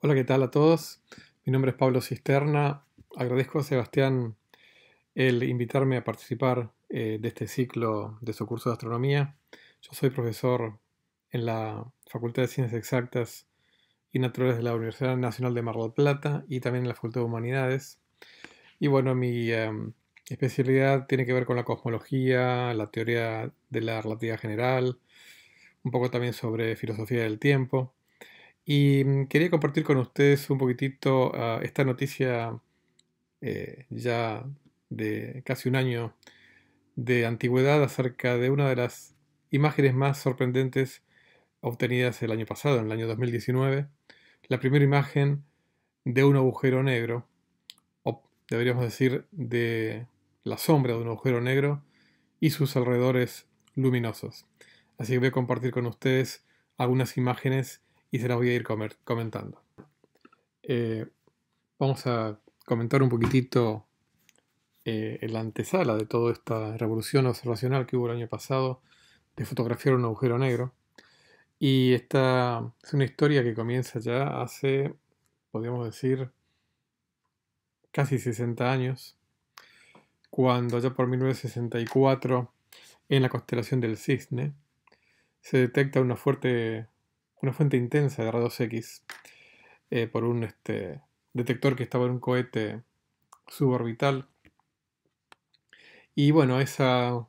Hola, ¿qué tal a todos? Mi nombre es Pablo Cisterna. Agradezco a Sebastián el invitarme a participar eh, de este ciclo de su curso de astronomía. Yo soy profesor en la Facultad de Ciencias Exactas y Naturales de la Universidad Nacional de Mar del Plata y también en la Facultad de Humanidades. Y bueno, mi em, especialidad tiene que ver con la cosmología, la teoría de la relatividad general, un poco también sobre filosofía del tiempo. Y mm, quería compartir con ustedes un poquitito ah, esta noticia eh, ya de casi un año de antigüedad acerca de una de las imágenes más sorprendentes obtenidas el año pasado, en el año 2019, la primera imagen de un agujero negro, o deberíamos decir de la sombra de un agujero negro y sus alrededores luminosos. Así que voy a compartir con ustedes algunas imágenes y se las voy a ir comentando. Eh, vamos a comentar un poquitito eh, la antesala de toda esta revolución observacional que hubo el año pasado de fotografiar un agujero negro. Y esta es una historia que comienza ya hace, podríamos decir, casi 60 años, cuando ya por 1964, en la constelación del Cisne, se detecta una fuerte una fuente intensa de rayos X eh, por un este, detector que estaba en un cohete suborbital. Y bueno, esa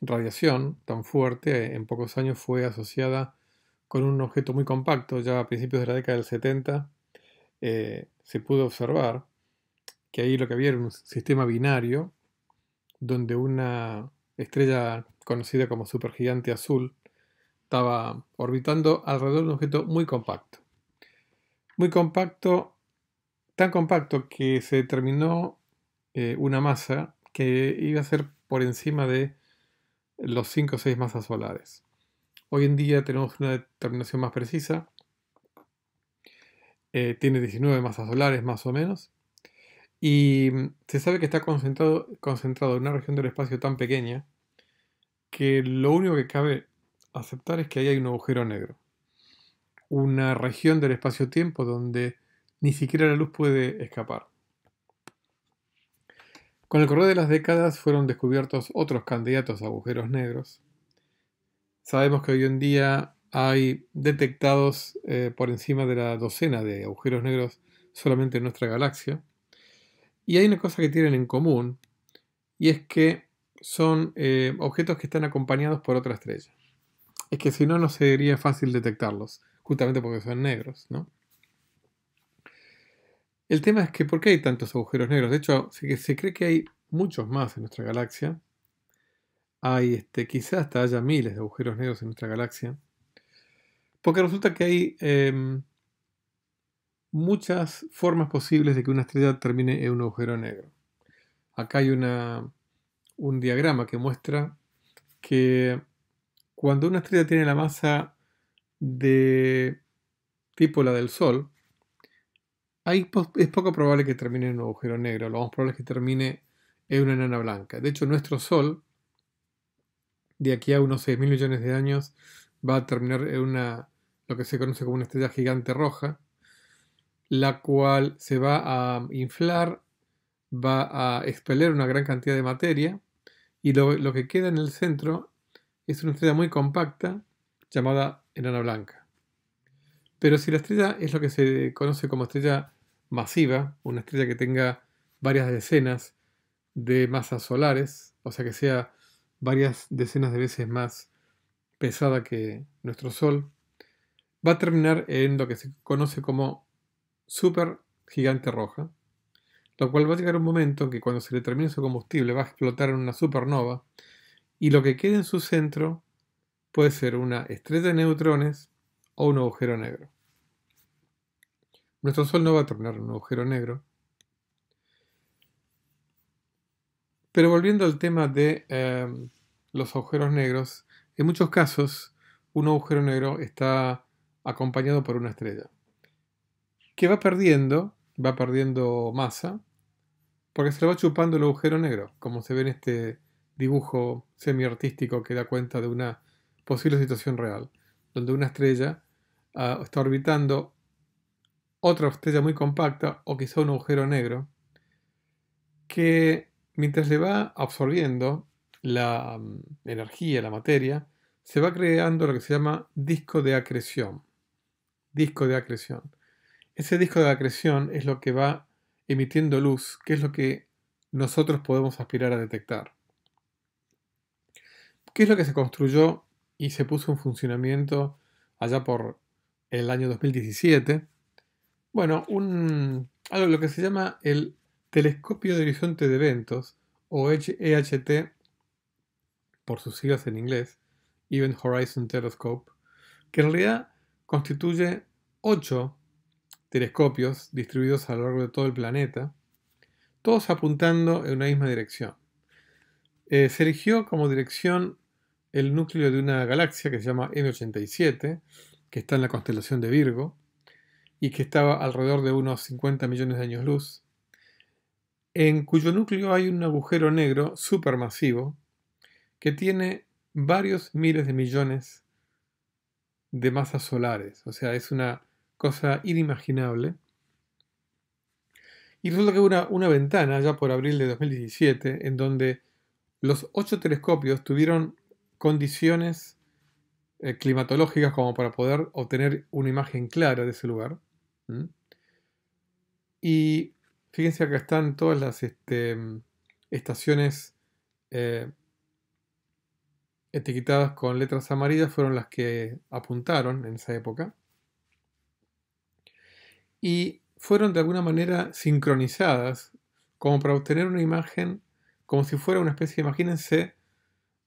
radiación tan fuerte eh, en pocos años fue asociada con un objeto muy compacto. Ya a principios de la década del 70 eh, se pudo observar que ahí lo que había era un sistema binario donde una estrella conocida como supergigante azul estaba orbitando alrededor de un objeto muy compacto. Muy compacto, tan compacto que se determinó eh, una masa que iba a ser por encima de los 5 o 6 masas solares. Hoy en día tenemos una determinación más precisa. Eh, tiene 19 masas solares más o menos. Y se sabe que está concentrado, concentrado en una región del espacio tan pequeña que lo único que cabe aceptar es que ahí hay un agujero negro. Una región del espacio-tiempo donde ni siquiera la luz puede escapar. Con el correr de las décadas fueron descubiertos otros candidatos a agujeros negros. Sabemos que hoy en día hay detectados eh, por encima de la docena de agujeros negros solamente en nuestra galaxia. Y hay una cosa que tienen en común, y es que son eh, objetos que están acompañados por otra estrella. Es que si no, no sería fácil detectarlos, justamente porque son negros, ¿no? El tema es que ¿por qué hay tantos agujeros negros? De hecho, se, cree que hay muchos más en nuestra galaxia. Hay, este, quizás hasta haya miles de agujeros negros en nuestra galaxia. Porque resulta que hay em, muchas formas posibles de que una estrella termine en un agujero negro. Acá hay una, un diagrama que muestra que cuando una estrella tiene la masa de tipo la del Sol, es poco probable que termine en un agujero negro. Lo más probable es que termine en una enana blanca. De hecho, nuestro Sol, de aquí a unos 6.000 millones de años, va a terminar en una, lo que se conoce como una estrella gigante roja, la cual se va a inflar, va a expeler una gran cantidad de materia, y lo que queda en el centro es una estrella muy compacta llamada enana blanca. Pero si la estrella es lo que se conoce como estrella masiva, una estrella que tenga varias decenas de masas solares, o sea que sea varias decenas de veces más pesada que nuestro Sol, va a terminar en lo que se conoce como super gigante roja, lo cual va a llegar un momento en que cuando se le termine su combustible va a explotar en una supernova, y lo que quede en su centro puede ser una estrella de neutrones o un agujero negro. Nuestro Sol no va a tornar un agujero negro. Pero volviendo al tema de em, los agujeros negros, en muchos casos un agujero negro está acompañado por una estrella, que va perdiendo, va perdiendo masa, porque se lo va chupando el agujero negro, como se ve en este, dibujo semiartístico que da cuenta de una posible situación real, donde una estrella ah, está orbitando otra estrella muy compacta o quizá un agujero negro que mientras le va absorbiendo la mm, energía, la materia, se va creando lo que se llama disco de acreción. Disco de acreción. Ese disco de acreción es lo que va emitiendo luz, que es lo que nosotros podemos aspirar a detectar. ¿Qué es lo que se construyó y se puso en funcionamiento allá por el año 2017? Bueno, un, lo que se llama el Telescopio de Horizonte de Eventos, o EHT, por sus siglas en inglés, Event Horizon Telescope, que en realidad constituye ocho telescopios distribuidos a lo largo de todo el planeta, todos apuntando en una misma dirección. Eh, se eligió como dirección el núcleo de una galaxia que se llama M87, que está en la constelación de Virgo, y que estaba alrededor de unos 50 millones de años luz, en cuyo núcleo hay un agujero negro supermasivo que tiene varios miles de millones de masas solares, o sea, es una cosa inimaginable. Y resulta que hubo una, ventana, ya por abril de 2017, en donde los ocho telescopios tuvieron condiciones eh, climatológicas como para poder obtener una imagen clara de ese lugar. Y fíjense acá están todas las este, estaciones eh, etiquetadas con letras amarillas, fueron las que apuntaron en esa época. Y fueron de alguna manera sincronizadas como para obtener una imagen como si fuera una especie, imagínense,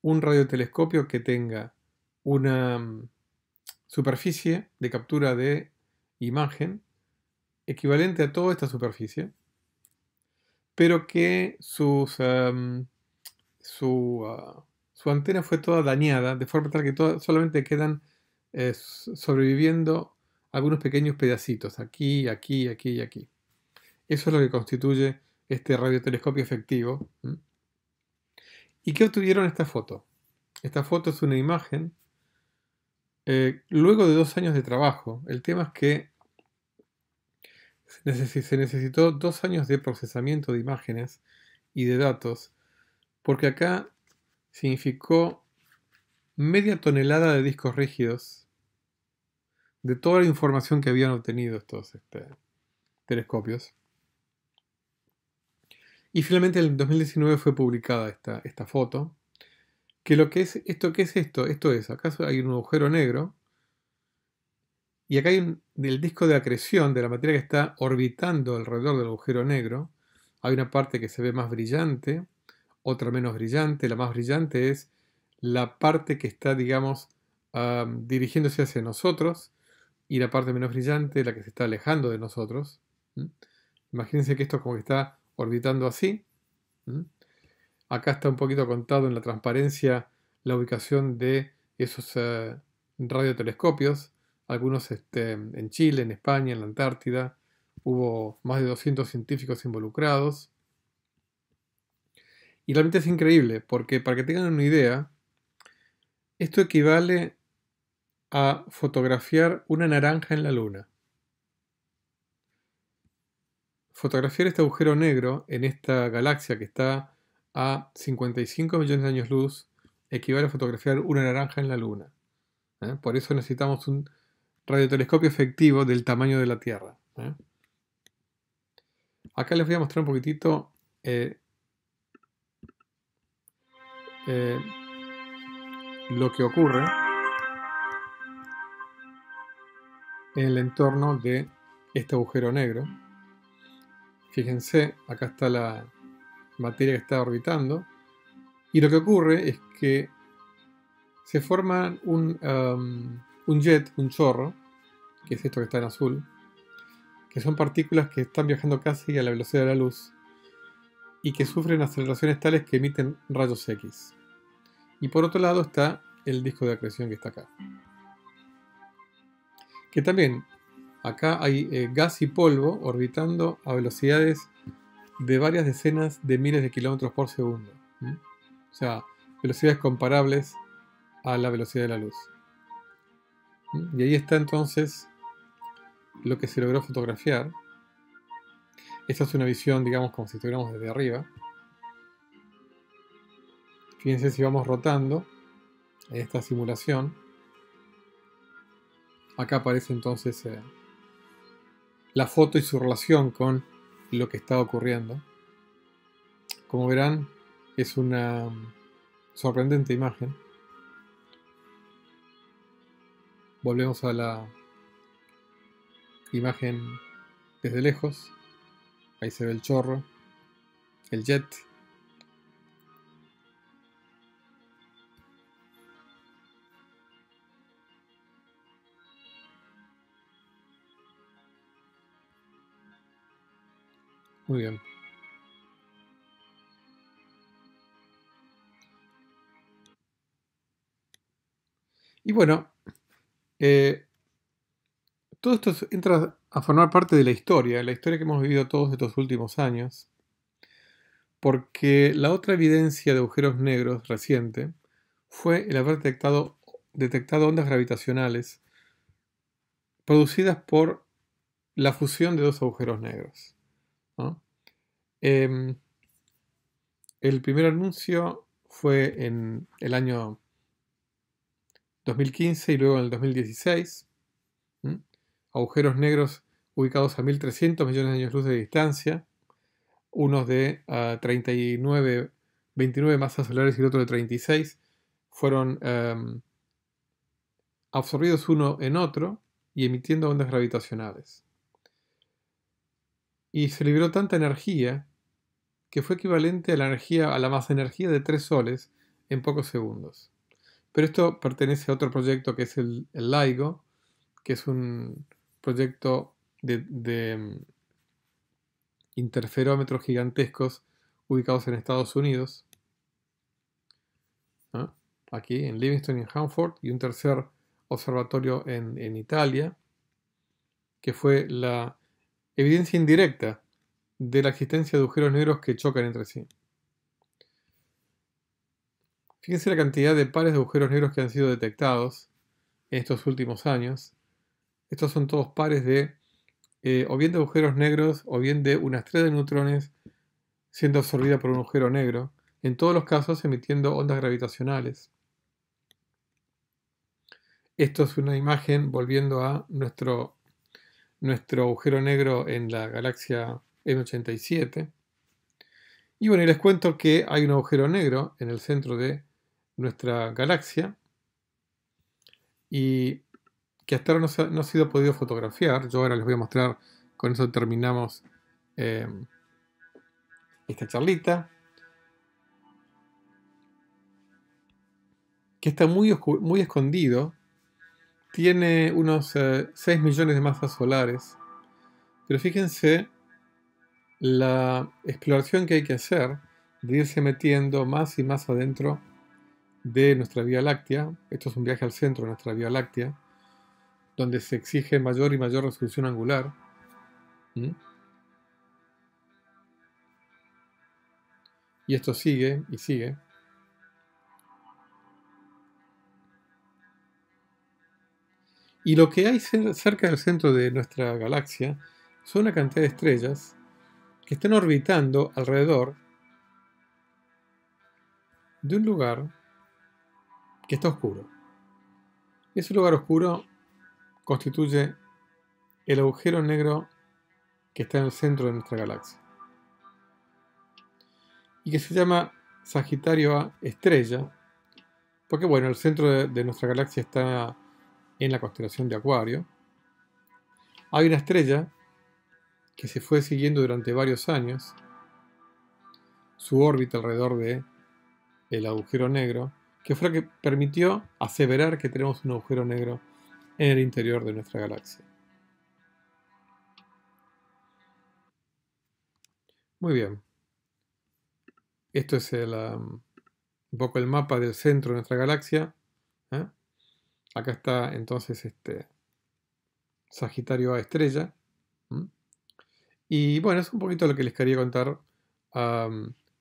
un radiotelescopio que tenga una mm, superficie de captura de imagen equivalente a toda esta superficie, pero que sus, ah, mm, ah, su, antena fue toda dañada, de forma tal que solamente quedan eh, sobreviviendo algunos pequeños pedacitos, aquí, aquí, aquí y aquí. Eso es lo que constituye este radiotelescopio efectivo. ¿Y qué obtuvieron esta foto? Esta foto es una imagen. Eh, luego de dos años de trabajo, el tema es que se necesitó dos años de procesamiento de imágenes y de datos, porque acá significó media tonelada de discos rígidos de toda la información que habían obtenido estos este, telescopios. Y finalmente en el 2019 fue publicada esta, esta foto. Que lo que es esto, ¿qué es esto? Esto es, acaso hay un agujero negro y acá hay el disco de acreción de la materia que está orbitando alrededor del agujero negro. Hay una parte que se ve más brillante, otra menos brillante. La más brillante es la parte que está, digamos, dirigiéndose hacia nosotros y la parte menos brillante, la que se está alejando de nosotros. Imagínense que esto como que está orbitando así. Acá está un poquito contado en la transparencia la ubicación de esos eh, radiotelescopios, algunos este, en Chile, en España, en la Antártida. Hubo más de 200 científicos involucrados. Y realmente es increíble, porque para que tengan una idea, esto equivale a fotografiar una naranja en la luna. fotografiar este agujero negro en esta galaxia que está a 55 millones de años luz equivale a fotografiar una naranja en la Luna. ¿eh? Por eso necesitamos un radiotelescopio efectivo del tamaño de la Tierra. ¿eh? Acá les voy a mostrar un poquitito eh, lo que ocurre en el entorno de este agujero negro. Fíjense, acá está la materia que está orbitando. Y lo que ocurre es que se forma un, um, un jet, un chorro, que es esto que está en azul, que son partículas que están viajando casi a la velocidad de la luz y que sufren aceleraciones tales que emiten rayos X. Y por otro lado está el disco de acreción que está acá. Que también Acá hay eh, gas y polvo orbitando a velocidades de varias decenas de miles de kilómetros por segundo. O sea, velocidades comparables a la velocidad de la luz. Y ahí está entonces lo que se logró fotografiar. Esta es una visión, digamos, como si estuviéramos desde arriba. Fíjense si vamos rotando esta simulación. Acá aparece entonces eh, la foto y su relación con lo que está ocurriendo. Como verán, es una sorprendente imagen. Volvemos a la imagen desde lejos. Ahí se ve el chorro, el jet Muy bien. Y bueno, eh, todo esto entra a formar parte de la historia, la historia que hemos vivido todos estos últimos años, porque la otra evidencia de agujeros negros reciente fue el haber detectado, detectado ondas gravitacionales producidas por la fusión de dos agujeros negros. ¿no? Em, el primer anuncio fue en el año 2015 y luego en el 2016. Agujeros negros ubicados a 1.300 millones de años luz de distancia, unos de 39, ah, 29 masas solares y el otro de 36, fueron em, absorbidos uno en otro y emitiendo ondas gravitacionales. Y se liberó tanta energía que fue equivalente a la, energía, a la masa energía de tres soles en pocos segundos. Pero esto pertenece a otro proyecto que es el, LIGO, que es un proyecto de, mm, interferómetros gigantescos ubicados en Estados Unidos, aquí en Livingston y en Hanford, y un tercer observatorio en Italia, que fue la evidencia indirecta de la existencia de agujeros negros que chocan entre sí. Fíjense la cantidad de pares de agujeros negros que han sido detectados en estos últimos años. Estos son todos pares de eh, o bien de agujeros negros o bien de una estrella de neutrones siendo absorbida por un agujero negro, en todos los casos emitiendo ondas gravitacionales. Esto es una imagen volviendo a nuestro, nuestro agujero negro en la galaxia m 87. Y bueno, y les cuento que hay un agujero negro en el centro de nuestra galaxia y que hasta ahora no, ha, sido podido fotografiar. Yo ahora les voy a mostrar, con eso terminamos eh, esta charlita. Que está muy, muy escondido. Tiene unos 6 eh, millones de masas solares. Pero fíjense la exploración que hay que hacer de irse metiendo más y más adentro de nuestra Vía Láctea. Esto es un viaje al centro de nuestra Vía Láctea, donde se exige mayor y mayor resolución angular. ¿Mm? Y esto sigue y sigue. Y lo que hay cerca del centro de nuestra galaxia son una cantidad de estrellas que están orbitando alrededor de un lugar que está oscuro. ese lugar oscuro constituye el agujero negro que está en el centro de nuestra galaxia y que se llama Sagitario A estrella, porque bueno, el centro de, de, nuestra galaxia está en la constelación de Acuario. Hay una estrella que se fue siguiendo durante varios años, su órbita alrededor de el agujero negro, que fue lo que permitió aseverar que tenemos un agujero negro en el interior de nuestra galaxia. Muy bien. Esto es um, un poco el mapa del centro de nuestra galaxia. ¿eh? Acá está entonces este Sagitario A estrella. Y bueno, es un poquito lo que les quería contar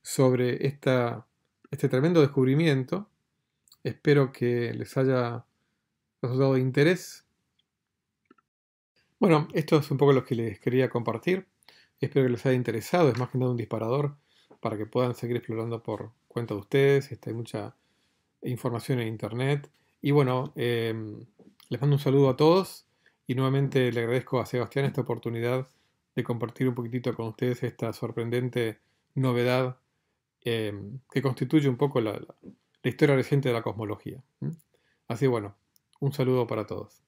sobre este tremendo descubrimiento. Espero que les haya resultado de interés. Bueno, esto es un poco lo que les quería compartir. Espero que les haya interesado. Es más que nada un disparador para que puedan seguir explorando por cuenta de ustedes. Este, hay mucha información en internet. Y bueno, em, les mando un saludo a todos y nuevamente le agradezco a Sebastián esta oportunidad de compartir un poquitito con ustedes esta sorprendente novedad em, que constituye un poco la, la, historia reciente de la cosmología. Así bueno, un saludo para todos.